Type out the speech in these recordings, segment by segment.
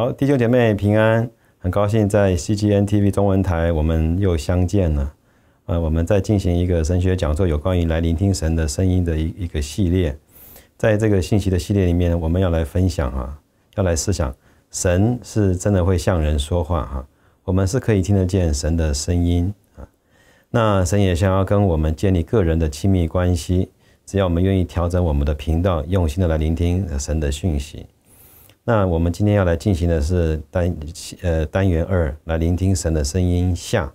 好，弟兄姐妹平安，很高兴在 CGNTV 中文台，我们又相见了。呃，我们在进行一个神学讲座，有关于来聆听神的声音的一一个系列。在这个信息的系列里面，我们要来分享啊，要来思想，神是真的会向人说话哈，我们是可以听得见神的声音啊。那神也想要跟我们建立个人的亲密关系，只要我们愿意调整我们的频道，用心的来聆听神的讯息。那我们今天要来进行的是单呃单元二，来聆听神的声音下。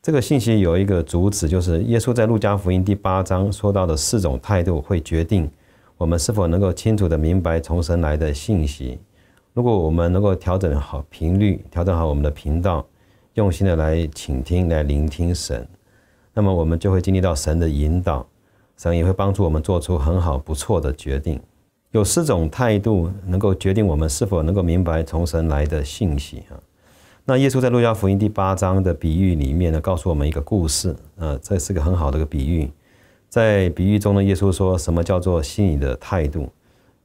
这个信息有一个主旨，就是耶稣在路加福音第八章说到的四种态度会决定我们是否能够清楚的明白从神来的信息。如果我们能够调整好频率，调整好我们的频道，用心的来倾听，来聆听神，那么我们就会经历到神的引导，神也会帮助我们做出很好不错的决定。有四种态度能够决定我们是否能够明白从神来的信息啊。那耶稣在路加福音第八章的比喻里面呢，告诉我们一个故事啊，这是个很好的一个比喻。在比喻中呢，耶稣说什么叫做心里的态度？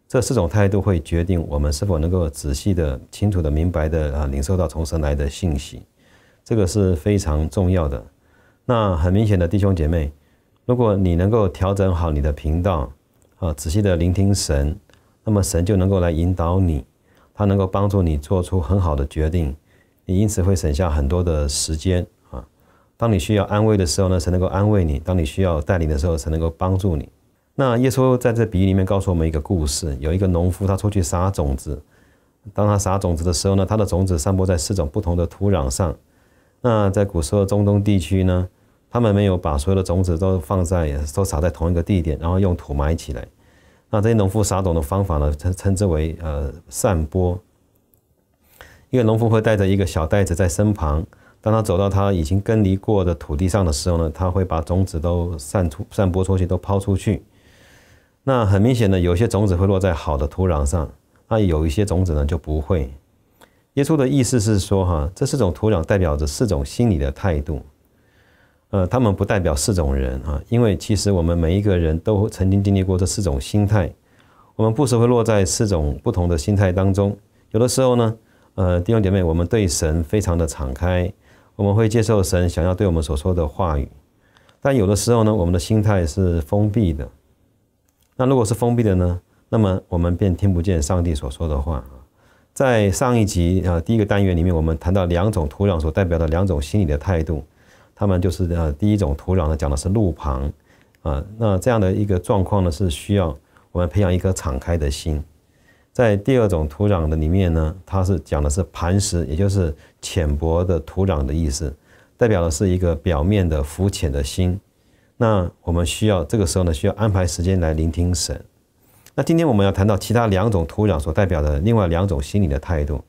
这四种态度会决定我们是否能够仔细的、清楚的、明白的啊，领受到从神来的信息。这个是非常重要的。那很明显的，弟兄姐妹，如果你能够调整好你的频道。啊，仔细的聆听神，那么神就能够来引导你，他能够帮助你做出很好的决定，也因此会省下很多的时间啊。当你需要安慰的时候呢，才能够安慰你；当你需要带领的时候，才能够帮助你。那耶稣在这比喻里面告诉我们一个故事：有一个农夫，他出去撒种子。当他撒种子的时候呢，他的种子散布在四种不同的土壤上。那在古时候中东地区呢，他们没有把所有的种子都放在，都撒在同一个地点，然后用土埋起来。那这些农夫撒种的方法呢，称称之为呃散播。一个农夫会带着一个小袋子在身旁，当他走到他已经耕犁过的土地上的时候呢，他会把种子都散出、散播出去、都抛出去。那很明显的，有些种子会落在好的土壤上，那有一些种子呢就不会。耶稣的意思是说，哈，这四种土壤代表着四种心理的态度。呃，他们不代表四种人啊，因为其实我们每一个人都曾经经历过这四种心态，我们不时会落在四种不同的心态当中。有的时候呢，呃，弟兄姐妹，我们对神非常的敞开，我们会接受神想要对我们所说的话语；但有的时候呢，我们的心态是封闭的。那如果是封闭的呢，那么我们便听不见上帝所说的话在上一集啊，第一个单元里面，我们谈到两种土壤所代表的两种心理的态度。他们就是呃，第一种土壤呢，讲的是路旁，啊，那这样的一个状况呢，是需要我们培养一颗敞开的心。在第二种土壤的里面呢，它是讲的是磐石，也就是浅薄的土壤的意思，代表的是一个表面的浮浅的心。那我们需要这个时候呢，需要安排时间来聆听神。那今天我们要谈到其他两种土壤所代表的另外两种心理的态度，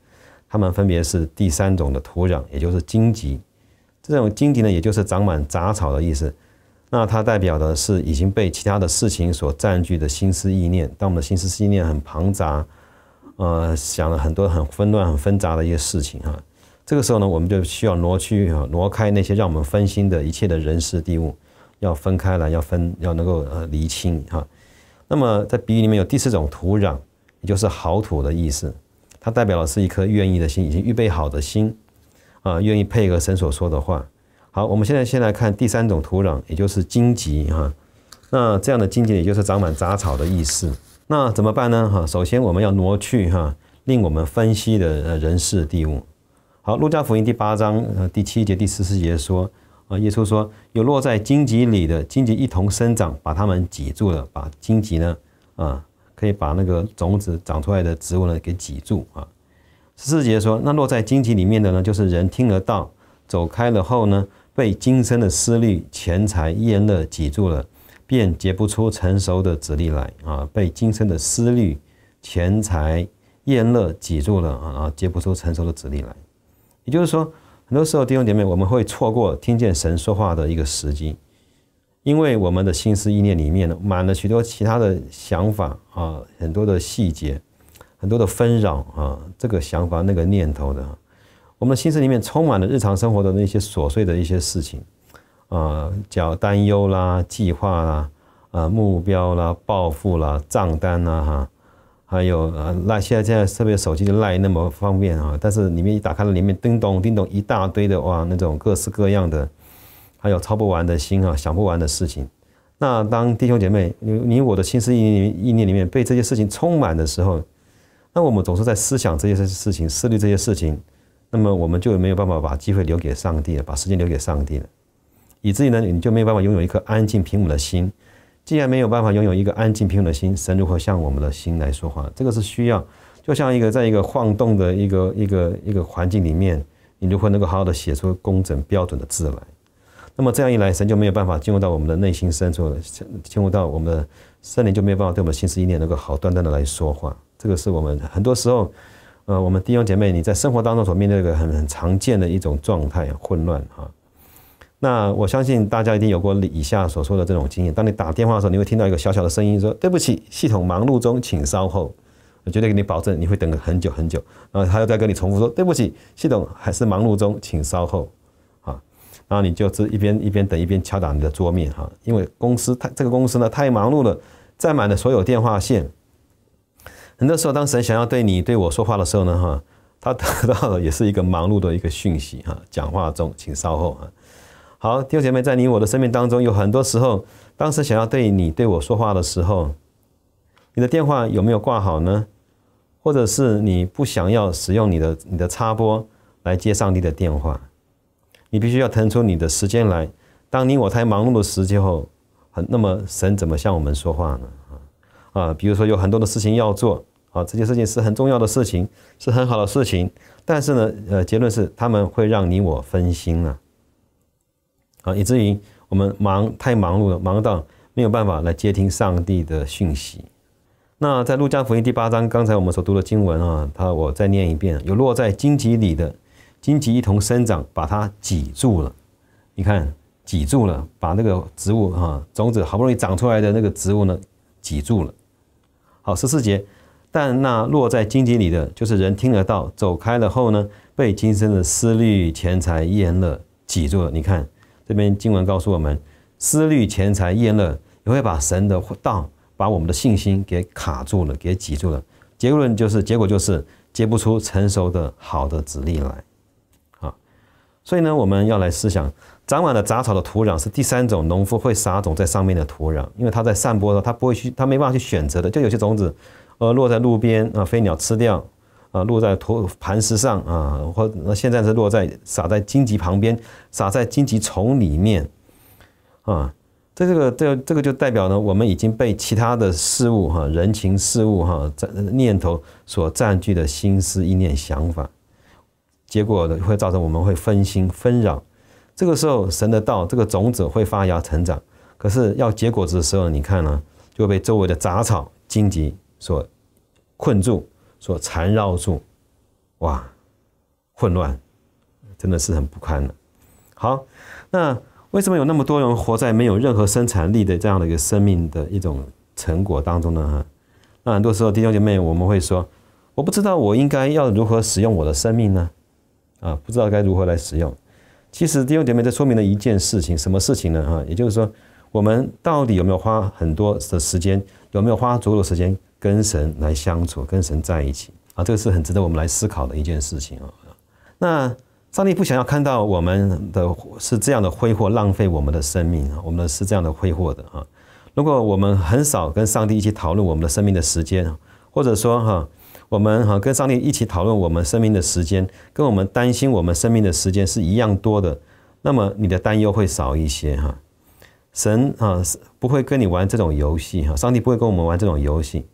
它们分别是第三种的土壤，也就是荆棘。这种荆棘呢，也就是长满杂草的意思。那它代表的是已经被其他的事情所占据的心思意念。当我们的心思意念很庞杂，呃，想了很多很纷乱、很纷杂的一些事情啊，这个时候呢，我们就需要挪去、挪开那些让我们分心的一切的人事地物，要分开来，要分，要能够呃厘清哈。那么在比喻里面有第四种土壤，也就是好土的意思，它代表的是一颗愿意的心，已经预备好的心。啊，愿意配合神所说的话。好，我们现在先来看第三种土壤，也就是荆棘啊。那这样的荆棘，也就是长满杂草的意思。那怎么办呢？哈，首先我们要挪去哈，令我们分析的人事地物。好，路加福音第八章第七节、第十四节说啊，耶稣说，有落在荆棘里的荆棘一同生长，把它们挤住了。把荆棘呢，啊，可以把那个种子长出来的植物呢给挤住啊。十四节说，那落在荆棘里面的呢，就是人听得到，走开了后呢，被今生的思虑、钱财、宴乐挤住了，便结不出成熟的籽粒来啊！被今生的思虑、钱财、宴乐挤住了啊，结不出成熟的籽粒来。也就是说，很多时候弟兄姐妹，我们会错过听见神说话的一个时机，因为我们的心思意念里面呢，满了许多其他的想法啊，很多的细节。很多的纷扰啊，这个想法那个念头的，我们的心思里面充满了日常生活的那些琐碎的一些事情啊，叫担忧啦、计划啦、啊目标啦、抱负啦、账单啦，哈，还有赖现在现在特别手机的赖那么方便啊，但是里面一打开了，里面叮咚叮咚一大堆的哇，那种各式各样的，还有操不完的心啊，想不完的事情。那当弟兄姐妹，你你我的心思意意念里面被这些事情充满的时候，那我们总是在思想这些事情，思虑这些事情，那么我们就没有办法把机会留给上帝，把时间留给上帝了。以至于呢，你就没有办法拥有一颗安静平稳的心。既然没有办法拥有一个安静平稳的心，神如何向我们的心来说话？这个是需要，就像一个在一个晃动的一个一个一个环境里面，你如何能够好好的写出工整标准的字来？那么这样一来，神就没有办法进入到我们的内心深处，进入到我们的心灵，就没有办法对我们心思意念能够好端端的来说话。这个是我们很多时候，呃，我们弟兄姐妹你在生活当中所面对的很很常见的一种状态，混乱啊。那我相信大家一定有过以下所说的这种经验：当你打电话的时候，你会听到一个小小的声音说“对不起，系统忙碌中，请稍后”。我绝对给你保证，你会等很久很久。然后他又在跟你重复说“对不起，系统还是忙碌中，请稍后”啊。然后你就是一边一边等，一边敲打你的桌面哈，因为公司太这个公司呢太忙碌了，占满了所有电话线。很多时候，当神想要对你对我说话的时候呢，哈，他得到的也是一个忙碌的一个讯息，哈。讲话中，请稍后哈。好，弟兄姐妹，在你我的生命当中，有很多时候，当时想要对你对我说话的时候，你的电话有没有挂好呢？或者是你不想要使用你的你的插播来接上帝的电话，你必须要腾出你的时间来。当你我太忙碌的时候，很那么神怎么向我们说话呢？啊，比如说有很多的事情要做，啊，这些事情是很重要的事情，是很好的事情，但是呢，呃，结论是他们会让你我分心了，啊，以至于我们忙太忙碌了，忙到没有办法来接听上帝的讯息。那在路加福音第八章，刚才我们所读的经文啊，他我再念一遍：有落在荆棘里的荆棘一同生长，把它挤住了。你看，挤住了，把那个植物啊，种子好不容易长出来的那个植物呢，挤住了。好十四节，但那落在荆棘里的，就是人听得到，走开了后呢，被今生的思虑钱财乐挤住了。你看这边经文告诉我们，思虑钱财厌乐也会把神的道，把我们的信心给卡住了，给挤住了。结论就是，结果就是结不出成熟的好的子粒来。啊，所以呢，我们要来思想。长满了杂草的土壤是第三种，农夫会撒种在上面的土壤，因为它在散播的时候，他不会去，他没办法去选择的。就有些种子，呃，落在路边啊，飞鸟吃掉啊，落在土磐石上啊，或那现在是落在撒在荆棘旁边，撒在荆棘丛里面啊。这这个这这个就代表呢，我们已经被其他的事物哈，人情事物哈，在念头所占据的心思意念想法，结果会造成我们会分心纷扰。这个时候，神的道，这个种子会发芽成长。可是要结果子的时候，你看呢，就会被周围的杂草、荆棘所困住、所缠绕住，哇，混乱，真的是很不堪的。好，那为什么有那么多人活在没有任何生产力的这样的一个生命的一种成果当中呢？那很多时候弟兄姐妹，我们会说，我不知道我应该要如何使用我的生命呢？啊，不知道该如何来使用。其实弟兄姐妹这说明了一件事情，什么事情呢？哈，也就是说，我们到底有没有花很多的时间，有没有花足够的时间跟神来相处，跟神在一起啊？这个是很值得我们来思考的一件事情啊。那上帝不想要看到我们的是这样的挥霍、浪费我们的生命，啊，我们的是这样的挥霍的啊。如果我们很少跟上帝一起讨论我们的生命的时间，或者说哈。我们哈跟上帝一起讨论我们生命的时间，跟我们担心我们生命的时间是一样多的。那么你的担忧会少一些哈。神啊是不会跟你玩这种游戏哈，上帝不会跟我们玩这种游戏。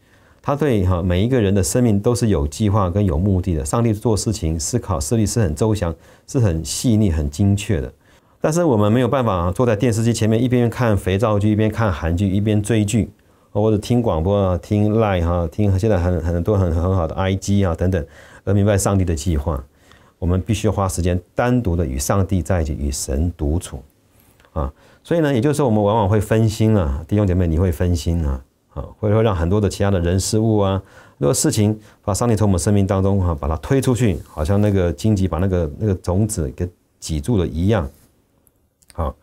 他对哈每一个人的生命都是有计划跟有目的的。上帝做事情、思考事例是很周详、是很细腻、很精确的。但是我们没有办法坐在电视机前面一边看肥皂剧、一边看韩剧、一边追剧。或者听广播啊，听 Line 哈，听现在很很多很很好的 IG 啊等等，而明白上帝的计划。我们必须花时间单独的与上帝在一起，与神独处啊。所以呢，也就是说，我们往往会分心啊，弟兄姐妹，你会分心啊，啊，或者让很多的其他的人事物啊，如果事情把上帝从我们生命当中哈，把它推出去，好像那个荆棘把那个那个种子给挤住了一样。好，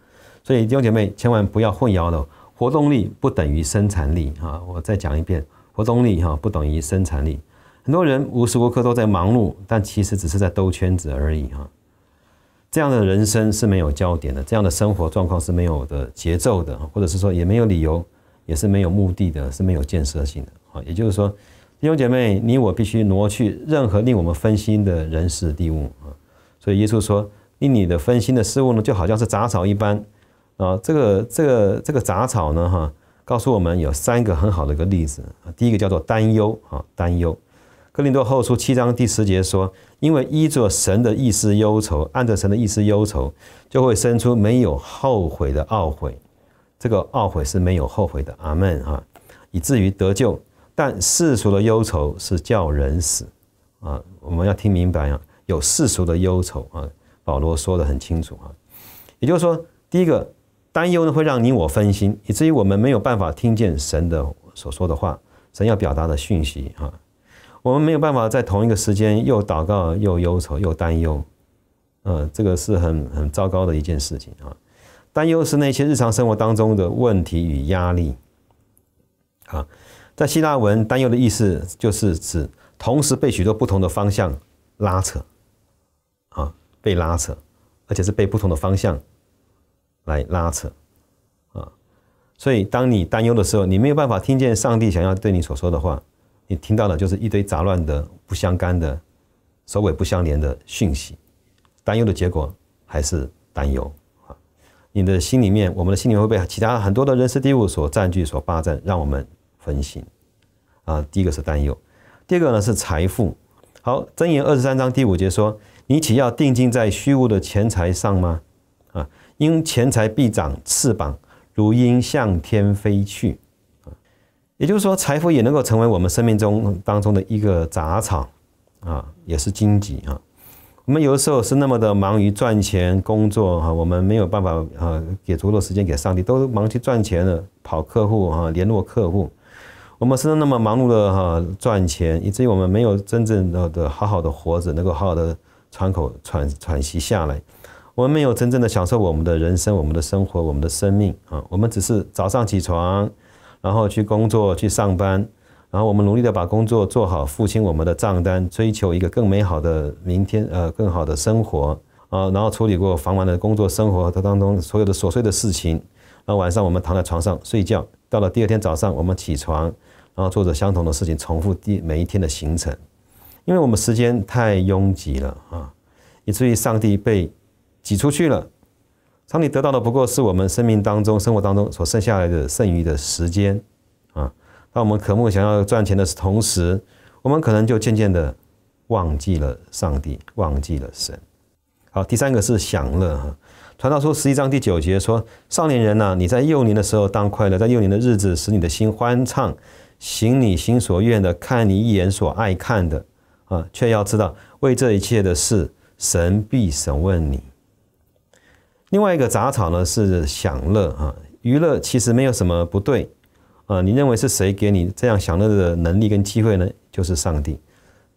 所以弟兄姐妹，千万不要混淆了。活动力不等于生产力啊！我再讲一遍，活动力哈不等于生产力。很多人无时无刻都在忙碌，但其实只是在兜圈子而已哈。这样的人生是没有焦点的，这样的生活状况是没有的节奏的，或者是说也没有理由，也是没有目的的，是没有建设性的啊。也就是说，弟兄姐妹，你我必须挪去任何令我们分心的人事地物啊。所以耶稣说，令你的分心的事物呢，就好像是杂草一般。啊，这个这个这个杂草呢，哈，告诉我们有三个很好的一个例子啊。第一个叫做担忧啊，担忧。哥林多后书七章第十节说：“因为依着神的意思忧愁，按着神的意思忧愁，就会生出没有后悔的懊悔。这个懊悔是没有后悔的。”阿门啊。以至于得救，但世俗的忧愁是叫人死啊。我们要听明白，啊，有世俗的忧愁啊。保罗说的很清楚啊。也就是说，第一个。担忧呢，会让你我分心，以至于我们没有办法听见神的所说的话，神要表达的讯息啊。我们没有办法在同一个时间又祷告又忧愁又担忧，嗯，这个是很很糟糕的一件事情啊。担忧是那些日常生活当中的问题与压力啊。在希腊文，担忧的意思就是指同时被许多不同的方向拉扯啊，被拉扯，而且是被不同的方向。来拉扯，啊，所以当你担忧的时候，你没有办法听见上帝想要对你所说的话，你听到的就是一堆杂乱的、不相干的、首尾不相连的讯息。担忧的结果还是担忧啊！你的心里面，我们的心里面会被其他很多的人事事物所占据、所霸占，让我们分心啊。第一个是担忧，第二个呢是财富。好，箴言二十三章第五节说：“你岂要定睛在虚无的钱财上吗？”因钱财必长翅膀，如鹰向天飞去，也就是说，财富也能够成为我们生命中当中的一个杂草啊，也是荆棘啊。我们有的时候是那么的忙于赚钱工作啊，我们没有办法啊，给足够时间给上帝，都忙去赚钱了，跑客户啊，联络客户。我们是那么忙碌的哈，赚钱以至于我们没有真正的、的好好的活着，能够好好的喘口喘喘息下来。我们没有真正的享受我们的人生、我们的生活、我们的生命啊！我们只是早上起床，然后去工作、去上班，然后我们努力的把工作做好，付清我们的账单，追求一个更美好的明天，呃，更好的生活啊！然后处理过繁忙的工作生活当中所有的琐碎的事情。然后晚上我们躺在床上睡觉，到了第二天早上我们起床，然后做着相同的事情，重复第每一天的行程，因为我们时间太拥挤了啊，以至于上帝被。挤出去了，当你得到的不过是我们生命当中、生活当中所剩下来的剩余的时间，啊！当我们渴慕、想要赚钱的同时，我们可能就渐渐的忘记了上帝，忘记了神。好，第三个是享乐。哈，传道书十一章第九节说：“少年人呐，你在幼年的时候当快乐，在幼年的日子使你的心欢畅，行你心所愿的，看你一眼所爱看的，啊！却要知道为这一切的事，神必审问你。”另外一个杂草呢是享乐啊，娱乐其实没有什么不对啊。你认为是谁给你这样享乐的能力跟机会呢？就是上帝，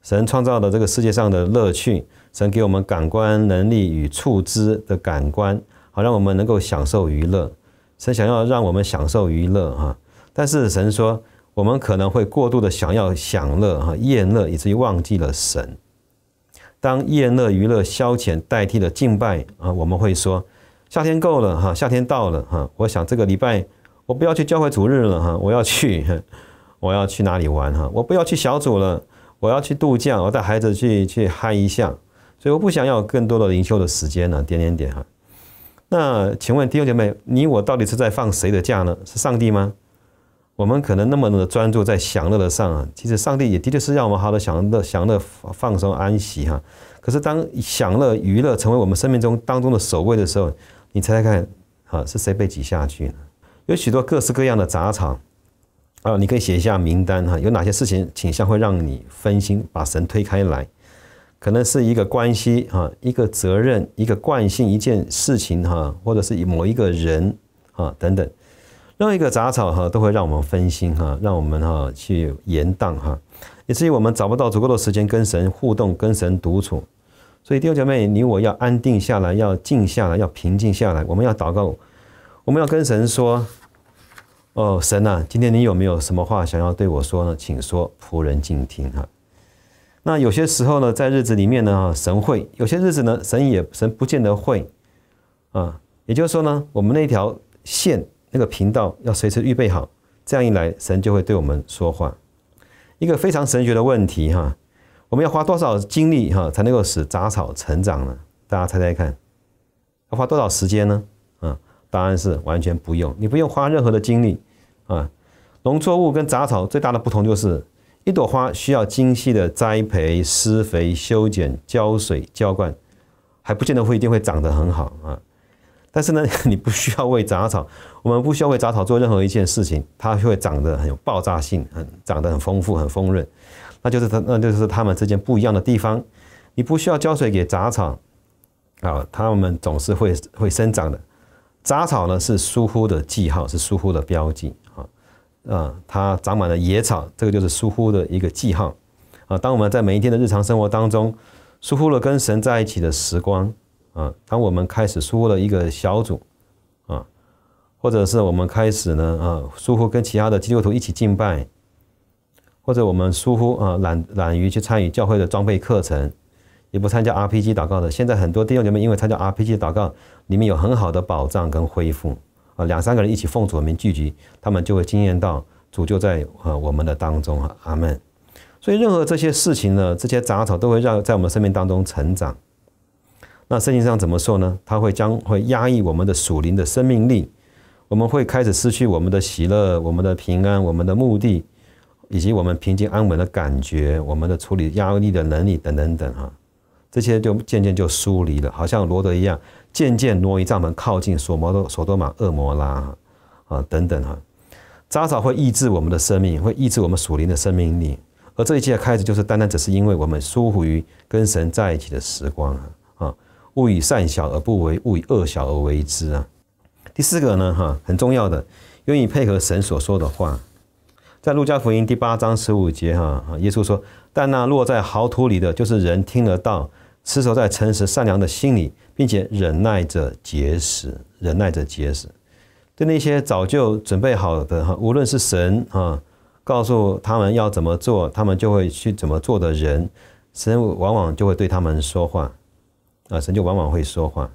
神创造的这个世界上的乐趣，神给我们感官能力与触知的感官，好让我们能够享受娱乐。神想要让我们享受娱乐啊，但是神说我们可能会过度的想要享乐啊，厌乐以至于忘记了神。当厌乐、娱乐、消遣代替了敬拜啊，我们会说。夏天够了哈，夏天到了哈。我想这个礼拜我不要去教会主日了哈，我要去，我要去哪里玩哈？我不要去小组了，我要去度假，我带孩子去去嗨一下。所以我不想要更多的灵修的时间了，点点点哈。那请问弟兄姐妹，你我到底是在放谁的假呢？是上帝吗？我们可能那么的专注在享乐的上啊，其实上帝也的确是让我们好的享乐、享乐、放松、安息哈。可是当享乐、娱乐成为我们生命中当中的首位的时候，你猜猜看，啊，是谁被挤下去了？有许多各式各样的杂草，啊，你可以写一下名单哈，有哪些事情倾向会让你分心，把神推开来？可能是一个关系啊，一个责任，一个惯性，一件事情哈，或者是某一个人啊等等，任何一个杂草哈都会让我们分心哈，让我们哈去延宕哈，以至于我们找不到足够的时间跟神互动，跟神独处。所以，弟兄姐妹，你我要安定下来，要静下来，要平静下来。我们要祷告，我们要跟神说：“哦，神呐，今天你有没有什么话想要对我说呢？请说，仆人静听哈。”那有些时候呢，在日子里面呢，神会；有些日子呢，神也神不见得会啊。也就是说呢，我们那条线、那个频道要随时预备好，这样一来，神就会对我们说话。一个非常神学的问题哈。我们要花多少精力哈才能够使杂草成长呢？大家猜猜看，要花多少时间呢？啊，答案是完全不用。你不用花任何的精力啊。农作物跟杂草最大的不同就是，一朵花需要精细的栽培、施肥、修剪、浇水、浇灌，还不见得会一定会长得很好啊。但是呢，你不需要为杂草，我们不需要为杂草做任何一件事情，它会长得很有爆炸性，很长得很丰富、很丰润。那就是他，那就是他们之间不一样的地方。你不需要浇水给杂草，啊，它们总是会会生长的。杂草呢是疏忽的记号，是疏忽的标记啊。啊，它长满了野草，这个就是疏忽的一个记号啊。当我们在每一天的日常生活当中疏忽了跟神在一起的时光，啊，当我们开始疏忽了一个小组啊，或者是我们开始呢啊疏忽跟其他的基督徒一起敬拜。或者我们疏忽啊，懒懒于去参与教会的装备课程，也不参加 RPG 祷告的。现在很多弟兄姐妹因为参加 RPG 祷告，里面有很好的保障跟恢复啊，两三个人一起奉主名聚集，他们就会惊艳到主就在啊我们的当中啊，阿门。所以任何这些事情呢，这些杂草都会让在我们生命当中成长。那圣经上怎么说呢？它会将会压抑我们的属灵的生命力，我们会开始失去我们的喜乐、我们的平安、我们的目的。以及我们平静安稳的感觉，我们的处理压力的能力等等等啊，这些就渐渐就疏离了，好像罗德一样，渐渐挪移帐篷靠近索摩多、索多玛、恶魔啦啊等等啊，扎草会抑制我们的生命，会抑制我们属灵的生命力，而这一切的开始就是单单只是因为我们疏忽于跟神在一起的时光啊啊，勿以善小而不为，勿以恶小而为之啊。第四个呢哈，很重要的，愿意配合神所说的话。在路加福音第八章十五节，哈耶稣说：“但那落在豪土里的，就是人听得到，持守在诚实善良的心里，并且忍耐着结实，忍耐着结实。对那些早就准备好的哈，无论是神啊，告诉他们要怎么做，他们就会去怎么做的人，神往往就会对他们说话啊，神就往往会说话。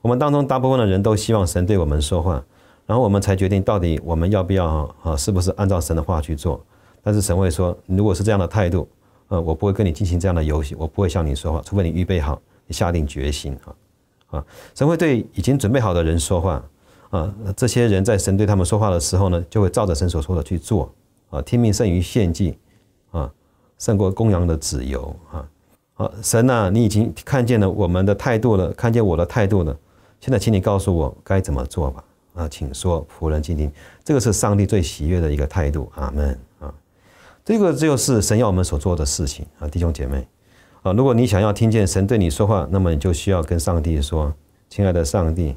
我们当中大部分的人都希望神对我们说话。”然后我们才决定，到底我们要不要啊？是不是按照神的话去做？但是神会说，如果是这样的态度，呃，我不会跟你进行这样的游戏，我不会向你说话，除非你预备好，你下定决心啊啊！神会对已经准备好的人说话啊。这些人在神对他们说话的时候呢，就会照着神所说的去做啊。听命胜于献祭啊，胜过公羊的子油啊！啊，神呐，你已经看见了我们的态度了，看见我的态度了，现在请你告诉我该怎么做吧。啊，请说，仆人倾听，这个是上帝最喜悦的一个态度。阿门啊，这个就是神要我们所做的事情啊，弟兄姐妹啊。如果你想要听见神对你说话，那么你就需要跟上帝说，亲爱的上帝，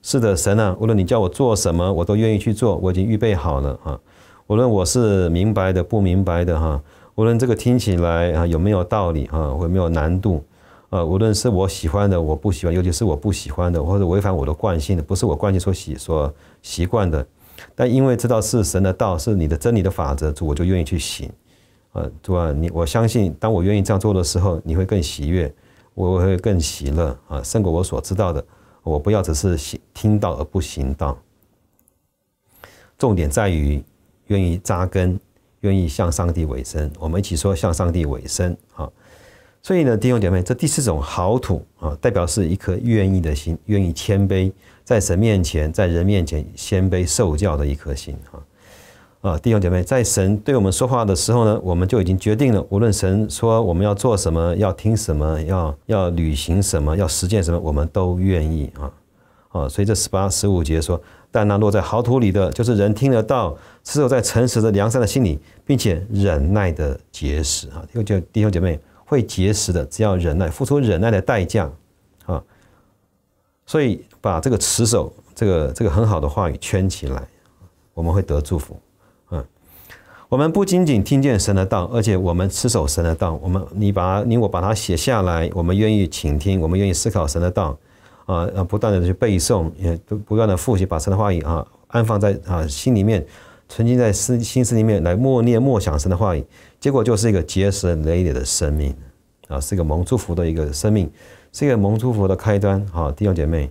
是的，神啊，无论你叫我做什么，我都愿意去做，我已经预备好了啊。无论我是明白的、不明白的哈，无论这个听起来啊有没有道理啊，有没有难度。呃，无论是我喜欢的，我不喜欢，尤其是我不喜欢的，或者违反我的惯性的，不是我惯性所习所习惯的，但因为知道是神的道，是你的真理的法则，主我就愿意去行，呃，主啊，你我相信，当我愿意这样做的时候，你会更喜悦，我会更喜乐啊，胜过我所知道的。我不要只是行听到而不行道，重点在于愿意扎根，愿意向上帝委身。我们一起说向上帝委身啊。所以呢，弟兄姐妹，这第四种好土啊，代表是一颗愿意的心，愿意谦卑，在神面前，在人面前谦卑受教的一颗心啊。啊，弟兄姐妹，在神对我们说话的时候呢，我们就已经决定了，无论神说我们要做什么，要听什么，要要履行什么，要实践什么，我们都愿意啊。啊，所以这十八十五节说，但那落在好土里的，就是人听得到，只有在诚实的良善的心里，并且忍耐的结实啊。又叫弟兄姐妹。会结实的，只要忍耐，付出忍耐的代价，啊，所以把这个持守这个这个很好的话语圈起来，我们会得祝福，嗯，我们不仅仅听见神的道，而且我们持守神的道，我们你把你我把它写下来，我们愿意倾听，我们愿意思考神的道，啊啊，不断的去背诵，也都不断的复习，把神的话语啊安放在啊心里面。沉浸在思心思里面来默念默想神的话语，结果就是一个结实累累的生命啊，是一个蒙祝福的一个生命，是一个蒙祝福的开端。好弟兄姐妹，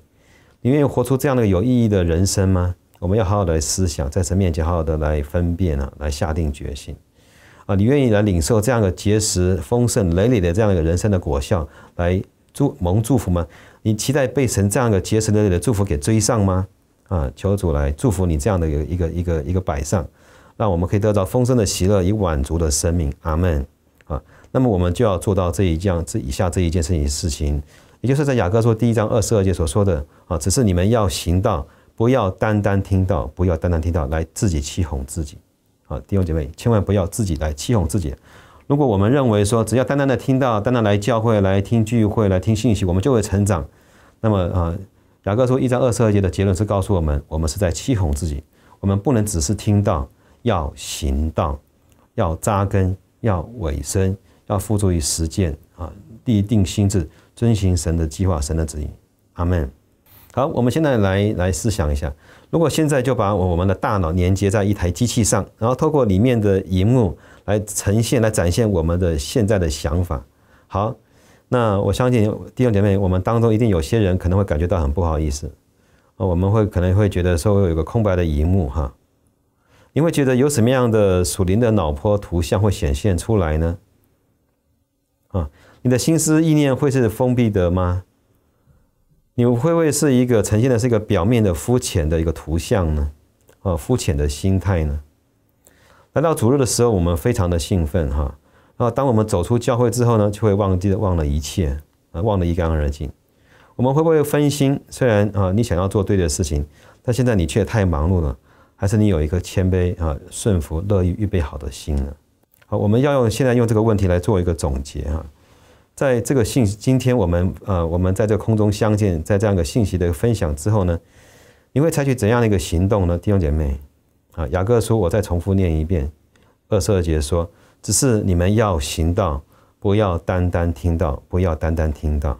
你愿意活出这样的有意义的人生吗？我们要好好的来思想，在神面前好好的来分辨啊，来下定决心啊！你愿意来领受这样的结实丰盛累累的这样一个人生的果效，来祝蒙祝福吗？你期待被神这样的结实累累的祝福给追上吗？啊，求主来祝福你这样的一个一个一个一个摆上，让我们可以得到丰盛的喜乐以满足的生命。阿门啊！那么我们就要做到这一件这以下这一件事情事情，也就是在雅各说第一章二十二节所说的啊，只是你们要行道，不要单单听到，不要单单听到，来自己欺哄自己。啊，弟兄姐妹，千万不要自己来欺哄自己。如果我们认为说，只要单单的听到，单单来教会来听聚会来听信息，我们就会成长，那么啊。雅各书一章二十二节的结论是告诉我们：我们是在欺哄自己，我们不能只是听到，要行道，要扎根，要委身，要付诸于实践啊！立定心智，遵循神的计划，神的指引。阿门。好，我们现在来来思想一下：如果现在就把我们的大脑连接在一台机器上，然后透过里面的荧幕来呈现、来展现我们的现在的想法。好。那我相信弟兄姐妹，我们当中一定有些人可能会感觉到很不好意思，啊，我们会可能会觉得稍微有一个空白的荧幕哈，你会觉得有什么样的属灵的脑波图像会显现出来呢？啊，你的心思意念会是封闭的吗？你会不会是一个呈现的是一个表面的肤浅的一个图像呢？啊，肤浅的心态呢？来到主日的时候，我们非常的兴奋哈。啊，当我们走出教会之后呢，就会忘记忘了一切，忘得一干二净。我们会不会分心？虽然啊，你想要做对的事情，但现在你却太忙碌了，还是你有一个谦卑啊、顺服、乐意预备好的心呢？好，我们要用现在用这个问题来做一个总结啊。在这个信，今天我们呃，我们在这空中相见，在这样一个信息的分享之后呢，你会采取怎样的一个行动呢？弟兄姐妹啊，雅各书我再重复念一遍二十二节说。只是你们要行道，不要单单听到，不要单单听到，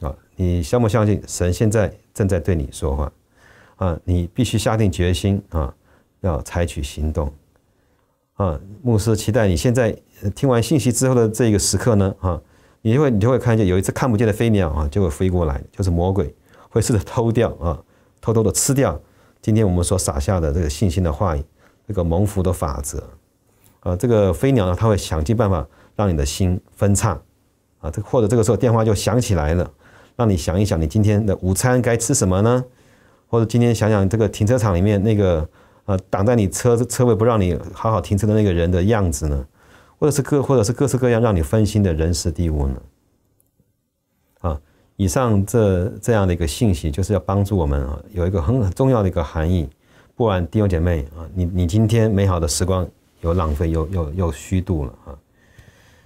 啊！你相不相信神现在正在对你说话，啊！你必须下定决心啊，要采取行动，啊！牧师期待你现在听完信息之后的这个时刻呢，啊！你会你就会看见有一次看不见的飞鸟啊，就会飞过来，就是魔鬼会试着偷掉啊，偷偷的吃掉今天我们所撒下的这个信心的话，语，这个蒙福的法则。呃，这个飞鸟呢，它会想尽办法让你的心分叉，啊，这或者这个时候电话就响起来了，让你想一想你今天的午餐该吃什么呢？或者今天想想这个停车场里面那个呃挡在你车车位不让你好好停车的那个人的样子呢？或者是各或者是各式各样让你分心的人事地物呢？啊，以上这这样的一个信息，就是要帮助我们啊有一个很重要的一个含义，不然弟兄姐妹啊，你你今天美好的时光。又浪费，又又又虚度了啊！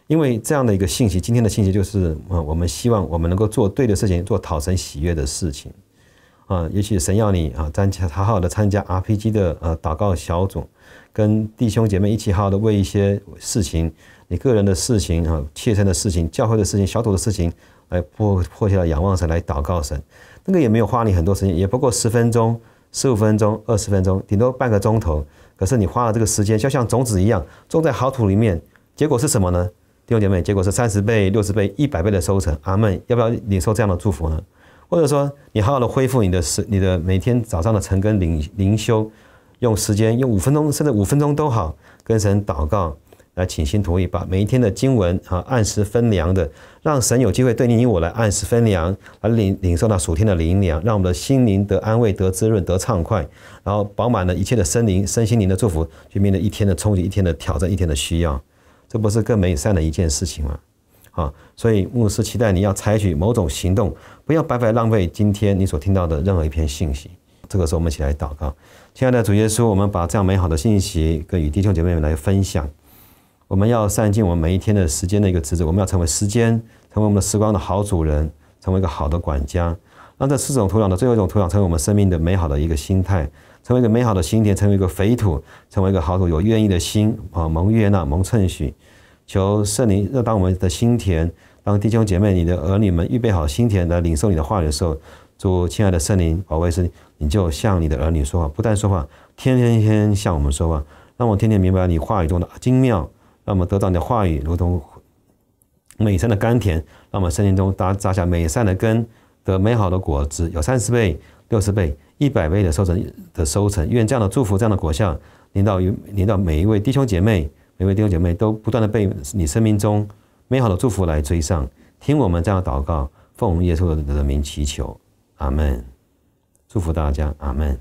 因为这样的一个信息，今天的信息就是，啊，我们希望我们能够做对的事情，做讨神喜悦的事情啊。也许神要你啊，参加好好的参加 RPG 的呃祷告小组，跟弟兄姐妹一起好好的为一些事情，你个人的事情啊，切身的事情，教会的事情，小组的事情，来破破下仰望神，来祷告神。那个也没有花你很多时间，也不过十分钟、十五分钟、二十分钟，顶多半个钟头。可是你花了这个时间，就像种子一样种在好土里面，结果是什么呢？弟兄姐妹，结果是三十倍、六十倍、一百倍的收成。阿门！要不要领受这样的祝福呢？或者说，你好好的恢复你的时，你的每天早上的晨跟灵灵修，用时间用五分钟，甚至五分钟都好，跟神祷告。来，请心同意，把每一天的经文啊按时分粮的，让神有机会对你、我来按时分粮，而领领受到属天的粮，让我们的心灵得安慰、得滋润、得畅快，然后饱满了一切的身灵、身心灵的祝福，去面对一天的冲击、一天的挑战、一天的需要，这不是更美善的一件事情吗？啊，所以牧师期待你要采取某种行动，不要白白浪费今天你所听到的任何一篇信息。这个时候，我们一起来祷告，亲爱的主耶稣，我们把这样美好的信息跟与弟兄姐妹们来分享。我们要善尽我们每一天的时间的一个职责，我们要成为时间，成为我们的时光的好主人，成为一个好的管家，让这四种土壤的最后一种土壤成为我们生命的美好的一个心态，成为一个美好的心田，成为一个肥土，成为一个好土。有愿意的心啊，蒙悦纳，蒙称许。求圣灵，要当我们的心田，当弟兄姐妹、你的儿女们预备好心田来领受你的话语的时候，主亲爱的圣灵、保卫的圣灵，你就向你的儿女说话，不但说话，天天天向我们说话，让我天天明白你话语中的精妙。那么得到你的话语，如同美善的甘甜。那么生命中扎扎下美善的根，得美好的果子，有三十倍、六十倍、一百倍的收成的收成。愿这样的祝福、这样的果效，临到临到每一位弟兄姐妹，每位弟兄姐妹都不断的被你生命中美好的祝福来追上。听我们这样祷告，奉我们耶稣的名祈求，阿门。祝福大家，阿门。